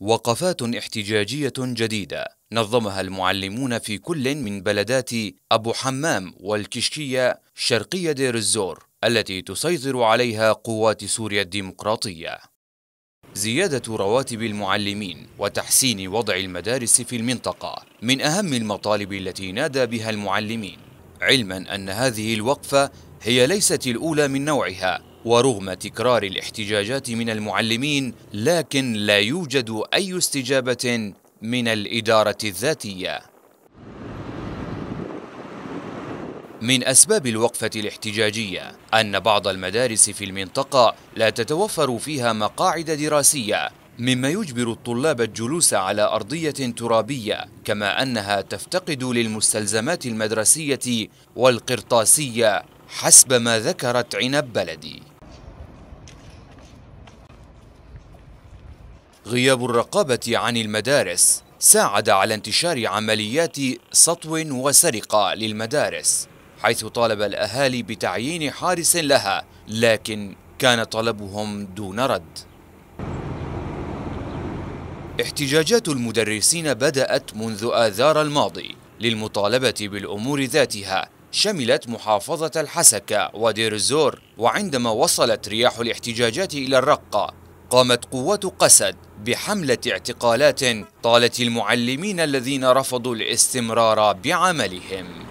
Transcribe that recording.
وقفات احتجاجية جديدة نظمها المعلمون في كل من بلدات أبو حمام والكشكية شرقي دير الزور التي تسيطر عليها قوات سوريا الديمقراطية زيادة رواتب المعلمين وتحسين وضع المدارس في المنطقة من أهم المطالب التي نادى بها المعلمين علما أن هذه الوقفة هي ليست الأولى من نوعها ورغم تكرار الاحتجاجات من المعلمين لكن لا يوجد أي استجابة من الإدارة الذاتية من أسباب الوقفة الاحتجاجية أن بعض المدارس في المنطقة لا تتوفر فيها مقاعد دراسية مما يجبر الطلاب الجلوس على أرضية ترابية كما أنها تفتقد للمستلزمات المدرسية والقرطاسية حسب ما ذكرت عنب بلدي غياب الرقابة عن المدارس ساعد على انتشار عمليات سطو وسرقة للمدارس حيث طالب الأهالي بتعيين حارس لها لكن كان طلبهم دون رد احتجاجات المدرسين بدأت منذ آذار الماضي للمطالبة بالأمور ذاتها شملت محافظة الحسكة ودير الزور وعندما وصلت رياح الاحتجاجات إلى الرقة قامت قوات قسد بحملة اعتقالات طالت المعلمين الذين رفضوا الاستمرار بعملهم